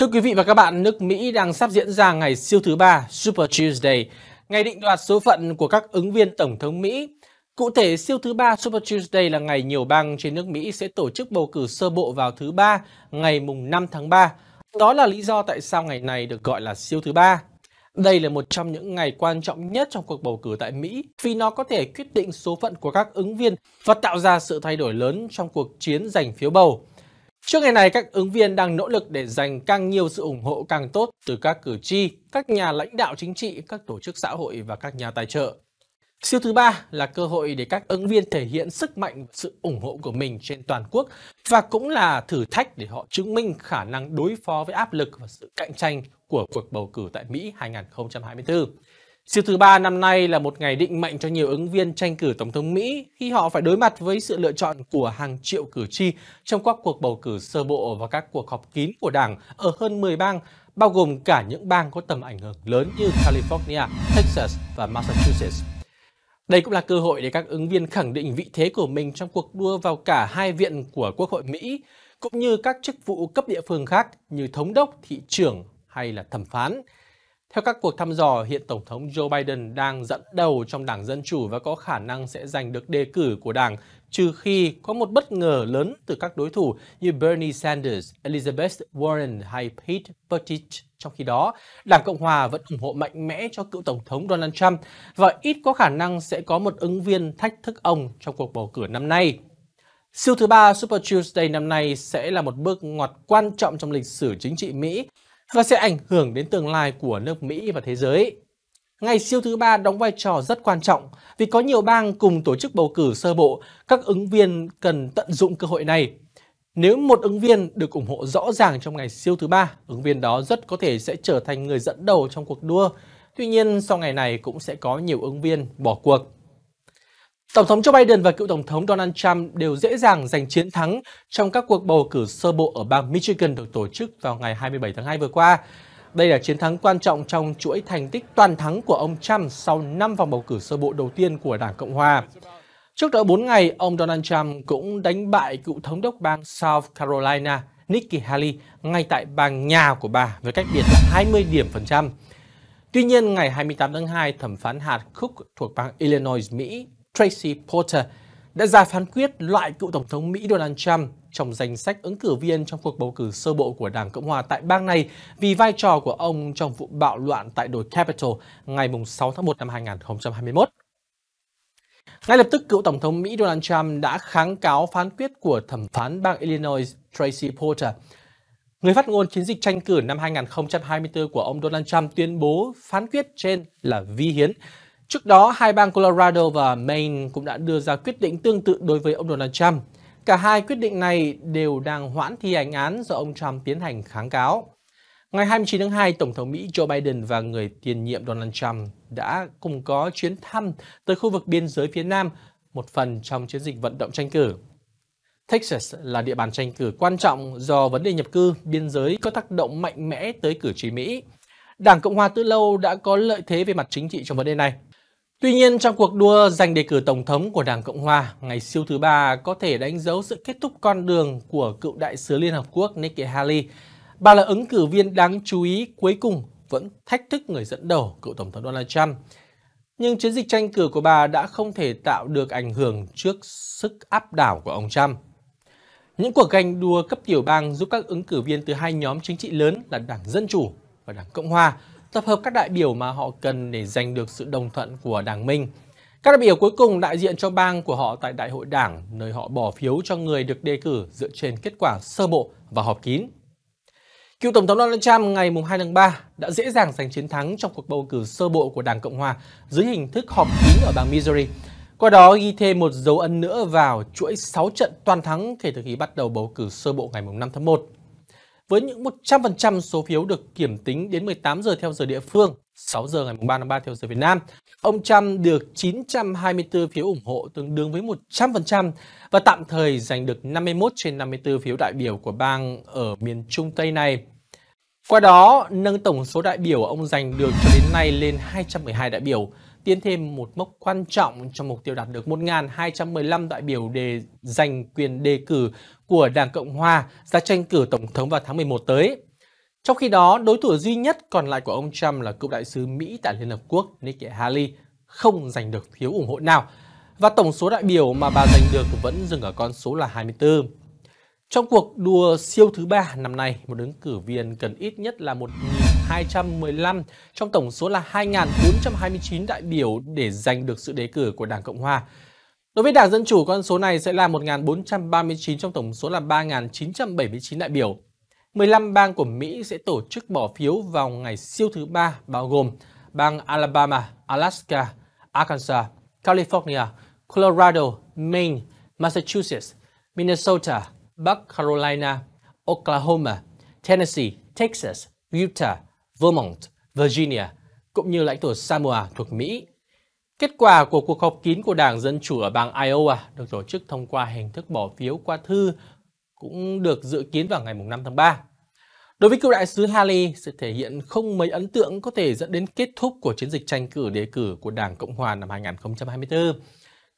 Thưa quý vị và các bạn, nước Mỹ đang sắp diễn ra ngày siêu thứ ba Super Tuesday, ngày định đoạt số phận của các ứng viên Tổng thống Mỹ. Cụ thể, siêu thứ ba Super Tuesday là ngày nhiều bang trên nước Mỹ sẽ tổ chức bầu cử sơ bộ vào thứ ba, ngày mùng 5 tháng 3. Đó là lý do tại sao ngày này được gọi là siêu thứ ba. Đây là một trong những ngày quan trọng nhất trong cuộc bầu cử tại Mỹ vì nó có thể quyết định số phận của các ứng viên và tạo ra sự thay đổi lớn trong cuộc chiến giành phiếu bầu. Trước ngày này, các ứng viên đang nỗ lực để giành càng nhiều sự ủng hộ càng tốt từ các cử tri, các nhà lãnh đạo chính trị, các tổ chức xã hội và các nhà tài trợ. Siêu thứ ba là cơ hội để các ứng viên thể hiện sức mạnh và sự ủng hộ của mình trên toàn quốc và cũng là thử thách để họ chứng minh khả năng đối phó với áp lực và sự cạnh tranh của cuộc bầu cử tại Mỹ 2024. Siêu thứ ba năm nay là một ngày định mệnh cho nhiều ứng viên tranh cử Tổng thống Mỹ khi họ phải đối mặt với sự lựa chọn của hàng triệu cử tri trong các cuộc bầu cử sơ bộ và các cuộc họp kín của đảng ở hơn 10 bang, bao gồm cả những bang có tầm ảnh hưởng lớn như California, Texas và Massachusetts. Đây cũng là cơ hội để các ứng viên khẳng định vị thế của mình trong cuộc đua vào cả hai viện của Quốc hội Mỹ, cũng như các chức vụ cấp địa phương khác như thống đốc, thị trưởng hay là thẩm phán – theo các cuộc thăm dò, hiện Tổng thống Joe Biden đang dẫn đầu trong Đảng Dân Chủ và có khả năng sẽ giành được đề cử của Đảng, trừ khi có một bất ngờ lớn từ các đối thủ như Bernie Sanders, Elizabeth Warren hay Pete Buttigieg. Trong khi đó, Đảng Cộng Hòa vẫn ủng hộ mạnh mẽ cho cựu Tổng thống Donald Trump và ít có khả năng sẽ có một ứng viên thách thức ông trong cuộc bầu cử năm nay. Siêu thứ ba Super Tuesday năm nay sẽ là một bước ngoặt quan trọng trong lịch sử chính trị Mỹ và sẽ ảnh hưởng đến tương lai của nước Mỹ và thế giới. Ngày siêu thứ ba đóng vai trò rất quan trọng vì có nhiều bang cùng tổ chức bầu cử sơ bộ, các ứng viên cần tận dụng cơ hội này. Nếu một ứng viên được ủng hộ rõ ràng trong ngày siêu thứ ba, ứng viên đó rất có thể sẽ trở thành người dẫn đầu trong cuộc đua. Tuy nhiên, sau ngày này cũng sẽ có nhiều ứng viên bỏ cuộc. Tổng thống Joe Biden và cựu Tổng thống Donald Trump đều dễ dàng giành chiến thắng trong các cuộc bầu cử sơ bộ ở bang Michigan được tổ chức vào ngày 27 tháng 2 vừa qua. Đây là chiến thắng quan trọng trong chuỗi thành tích toàn thắng của ông Trump sau 5 vòng bầu cử sơ bộ đầu tiên của Đảng Cộng Hòa. Trước đó 4 ngày, ông Donald Trump cũng đánh bại cựu thống đốc bang South Carolina Nikki Haley ngay tại bang nhà của bà với cách biệt 20 điểm phần trăm. Tuy nhiên, ngày 28 tháng 2, thẩm phán hạt Cook thuộc bang Illinois, Mỹ Tracy Porter đã ra phán quyết loại cựu Tổng thống Mỹ Donald Trump trong danh sách ứng cử viên trong cuộc bầu cử sơ bộ của Đảng Cộng Hòa tại bang này vì vai trò của ông trong vụ bạo loạn tại đồi Capitol ngày 6 tháng 1 năm 2021. Ngay lập tức, cựu Tổng thống Mỹ Donald Trump đã kháng cáo phán quyết của thẩm phán bang Illinois Tracy Porter. Người phát ngôn chiến dịch tranh cử năm 2024 của ông Donald Trump tuyên bố phán quyết trên là vi hiến, Trước đó, hai bang Colorado và Maine cũng đã đưa ra quyết định tương tự đối với ông Donald Trump. Cả hai quyết định này đều đang hoãn thi hành án do ông Trump tiến hành kháng cáo. Ngày 29 tháng 2, Tổng thống Mỹ Joe Biden và người tiền nhiệm Donald Trump đã cùng có chuyến thăm tới khu vực biên giới phía Nam, một phần trong chiến dịch vận động tranh cử. Texas là địa bàn tranh cử quan trọng do vấn đề nhập cư biên giới có tác động mạnh mẽ tới cử tri Mỹ. Đảng Cộng hòa từ lâu đã có lợi thế về mặt chính trị trong vấn đề này. Tuy nhiên, trong cuộc đua giành đề cử Tổng thống của Đảng Cộng Hòa, ngày siêu thứ ba có thể đánh dấu sự kết thúc con đường của cựu đại sứ Liên Hợp Quốc Nikki Haley. Bà là ứng cử viên đáng chú ý cuối cùng vẫn thách thức người dẫn đầu cựu Tổng thống Donald Trump. Nhưng chiến dịch tranh cử của bà đã không thể tạo được ảnh hưởng trước sức áp đảo của ông Trump. Những cuộc ganh đua cấp tiểu bang giúp các ứng cử viên từ hai nhóm chính trị lớn là Đảng Dân Chủ và Đảng Cộng Hòa tập hợp các đại biểu mà họ cần để giành được sự đồng thuận của Đảng Minh. Các đại biểu cuối cùng đại diện cho bang của họ tại Đại hội Đảng, nơi họ bỏ phiếu cho người được đề cử dựa trên kết quả sơ bộ và họp kín. Cựu Tổng thống Donald Trump ngày 2 tháng 3 đã dễ dàng giành chiến thắng trong cuộc bầu cử sơ bộ của Đảng Cộng Hòa dưới hình thức họp kín ở bang Missouri. Qua đó ghi thêm một dấu ấn nữa vào chuỗi 6 trận toàn thắng kể từ khi bắt đầu bầu cử sơ bộ ngày 5 tháng 1 với những 100% số phiếu được kiểm tính đến 18 giờ theo giờ địa phương, 6 giờ ngày 3 tháng 3 theo giờ Việt Nam. Ông Trump được 924 phiếu ủng hộ tương đương với 100% và tạm thời giành được 51 trên 54 phiếu đại biểu của bang ở miền Trung Tây này. Qua đó, nâng tổng số đại biểu ông giành được cho đến nay lên 212 đại biểu, tiến thêm một mốc quan trọng trong mục tiêu đạt được 1.215 đại biểu để giành quyền đề cử của Đảng Cộng Hòa ra tranh cử Tổng thống vào tháng 11 tới. Trong khi đó, đối thủ duy nhất còn lại của ông Trump là cựu đại sứ Mỹ tại Liên Hợp Quốc Nikki Haley không giành được phiếu ủng hộ nào và tổng số đại biểu mà bà giành được vẫn dừng ở con số là 24. Trong cuộc đua siêu thứ ba năm nay, một ứng cử viên cần ít nhất là 1.215 trong tổng số là 2.429 đại biểu để giành được sự đề cử của Đảng Cộng Hòa. Đối với Đảng Dân Chủ, con số này sẽ là 1.439 trong tổng số là 3.979 đại biểu. 15 bang của Mỹ sẽ tổ chức bỏ phiếu vào ngày siêu thứ ba bao gồm bang Alabama, Alaska, Arkansas, California, Colorado, Maine, Massachusetts, Minnesota, Bắc Carolina, Oklahoma, Tennessee, Texas, Utah, Vermont, Virginia, cũng như lãnh thổ Samoa thuộc Mỹ. Kết quả của cuộc họp kín của Đảng Dân Chủ ở bang Iowa được tổ chức thông qua hình thức bỏ phiếu qua thư cũng được dự kiến vào ngày 5 tháng 3. Đối với cựu đại sứ Haley, sự thể hiện không mấy ấn tượng có thể dẫn đến kết thúc của chiến dịch tranh cử đề cử của Đảng Cộng hòa năm 2024.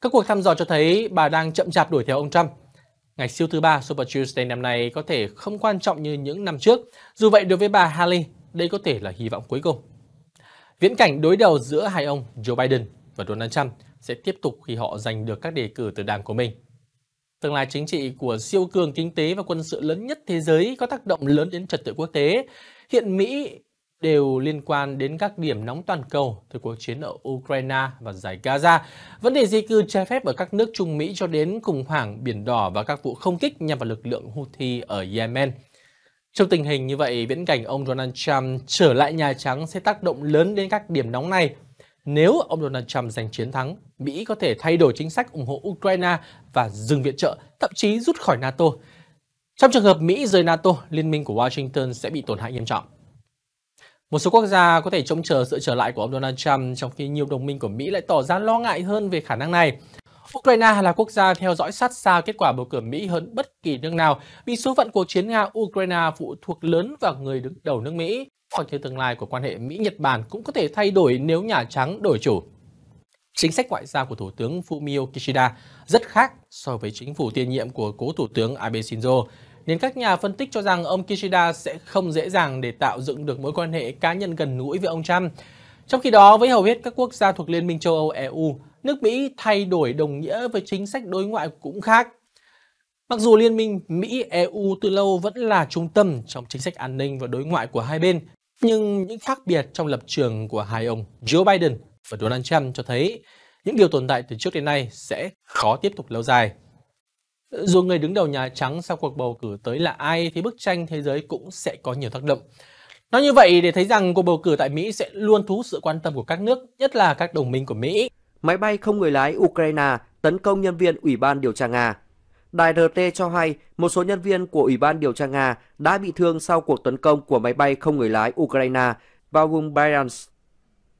Các cuộc thăm dò cho thấy bà đang chậm chạp đuổi theo ông Trump. Ngày siêu thứ ba Super Tuesday năm nay có thể không quan trọng như những năm trước. Dù vậy, đối với bà Haley, đây có thể là hy vọng cuối cùng. Viễn cảnh đối đầu giữa hai ông Joe Biden và Donald Trump sẽ tiếp tục khi họ giành được các đề cử từ đảng của mình. Tương lai chính trị của siêu cường kinh tế và quân sự lớn nhất thế giới có tác động lớn đến trật tự quốc tế. Hiện Mỹ đều liên quan đến các điểm nóng toàn cầu từ cuộc chiến ở Ukraine và giải Gaza, vấn đề di cư trái phép ở các nước Trung Mỹ cho đến khủng hoảng Biển Đỏ và các vụ không kích nhằm vào lực lượng Houthi ở Yemen. Trong tình hình như vậy, viễn cảnh ông Donald Trump trở lại Nhà Trắng sẽ tác động lớn đến các điểm nóng này nếu ông Donald Trump giành chiến thắng, Mỹ có thể thay đổi chính sách ủng hộ Ukraine và dừng viện trợ, thậm chí rút khỏi NATO. Trong trường hợp Mỹ rời NATO, liên minh của Washington sẽ bị tổn hại nghiêm trọng. Một số quốc gia có thể trông chờ sự trở lại của ông Donald Trump, trong khi nhiều đồng minh của Mỹ lại tỏ ra lo ngại hơn về khả năng này. Ukraine là quốc gia theo dõi sát sao kết quả bầu cử Mỹ hơn bất kỳ nước nào vì số phận cuộc chiến Nga-Ukraine phụ thuộc lớn vào người đứng đầu nước Mỹ hoặc như tương lai của quan hệ Mỹ-Nhật Bản cũng có thể thay đổi nếu Nhà Trắng đổi chủ. Chính sách ngoại giao của Thủ tướng Fumio Kishida rất khác so với chính phủ tiền nhiệm của cố Thủ tướng Abe Shinzo, nên các nhà phân tích cho rằng ông Kishida sẽ không dễ dàng để tạo dựng được mối quan hệ cá nhân gần gũi với ông Trump. Trong khi đó, với hầu hết các quốc gia thuộc Liên minh châu Âu EU, nước Mỹ thay đổi đồng nghĩa với chính sách đối ngoại cũng khác. Mặc dù Liên minh Mỹ-EU từ lâu vẫn là trung tâm trong chính sách an ninh và đối ngoại của hai bên, nhưng những khác biệt trong lập trường của hai ông Joe Biden và Donald Trump cho thấy những điều tồn tại từ trước đến nay sẽ khó tiếp tục lâu dài. Dù người đứng đầu Nhà Trắng sau cuộc bầu cử tới là ai thì bức tranh thế giới cũng sẽ có nhiều tác động. Nói như vậy để thấy rằng cuộc bầu cử tại Mỹ sẽ luôn thu hút sự quan tâm của các nước, nhất là các đồng minh của Mỹ. Máy bay không người lái Ukraine tấn công nhân viên Ủy ban điều tra Nga Đài RT cho hay một số nhân viên của Ủy ban điều tra Nga đã bị thương sau cuộc tấn công của máy bay không người lái Ukraine vào vùng Bryansk.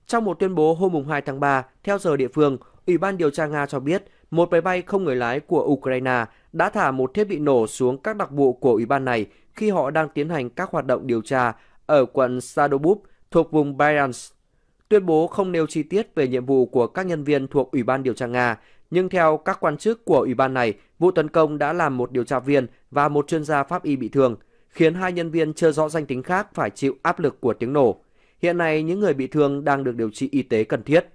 Trong một tuyên bố hôm 2 tháng 3, theo giờ địa phương, Ủy ban điều tra Nga cho biết một máy bay không người lái của Ukraine đã thả một thiết bị nổ xuống các đặc vụ của ủy ban này khi họ đang tiến hành các hoạt động điều tra ở quận Sadobub thuộc vùng Bryansk. Tuyên bố không nêu chi tiết về nhiệm vụ của các nhân viên thuộc Ủy ban điều tra Nga, nhưng theo các quan chức của ủy ban này, vụ tấn công đã làm một điều tra viên và một chuyên gia pháp y bị thương, khiến hai nhân viên chưa rõ danh tính khác phải chịu áp lực của tiếng nổ. Hiện nay, những người bị thương đang được điều trị y tế cần thiết.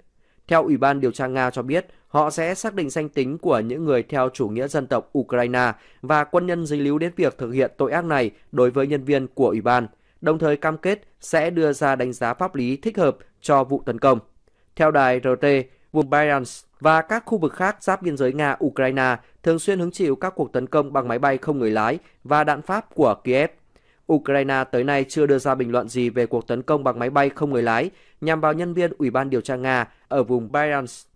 Theo Ủy ban điều tra Nga cho biết, họ sẽ xác định danh tính của những người theo chủ nghĩa dân tộc Ukraine và quân nhân dính líu đến việc thực hiện tội ác này đối với nhân viên của Ủy ban, đồng thời cam kết sẽ đưa ra đánh giá pháp lý thích hợp cho vụ tấn công. Theo đài RT, vùng Murmansk và các khu vực khác giáp biên giới Nga-Ukraine thường xuyên hứng chịu các cuộc tấn công bằng máy bay không người lái và đạn Pháp của Kiev. Ukraine tới nay chưa đưa ra bình luận gì về cuộc tấn công bằng máy bay không người lái nhằm vào nhân viên Ủy ban điều tra Nga ở vùng Bryansk